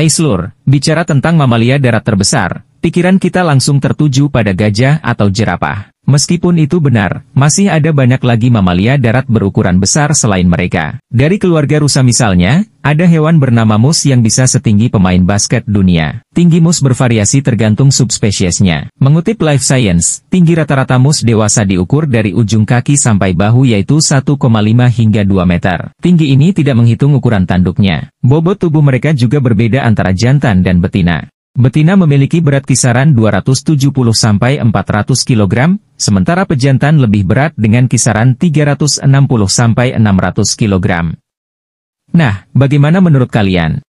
Hai Slur, bicara tentang mamalia darat terbesar, pikiran kita langsung tertuju pada gajah atau jerapah. Meskipun itu benar, masih ada banyak lagi mamalia darat berukuran besar selain mereka. Dari keluarga rusa misalnya, ada hewan bernama mus yang bisa setinggi pemain basket dunia. Tinggi mus bervariasi tergantung subspesiesnya. Mengutip Life Science, tinggi rata-rata mus dewasa diukur dari ujung kaki sampai bahu yaitu 1,5 hingga 2 meter. Tinggi ini tidak menghitung ukuran tanduknya. Bobot tubuh mereka juga berbeda antara jantan dan betina. Betina memiliki berat kisaran 270-400 sampai kg, sementara pejantan lebih berat dengan kisaran 360-600 sampai kg. Nah, bagaimana menurut kalian?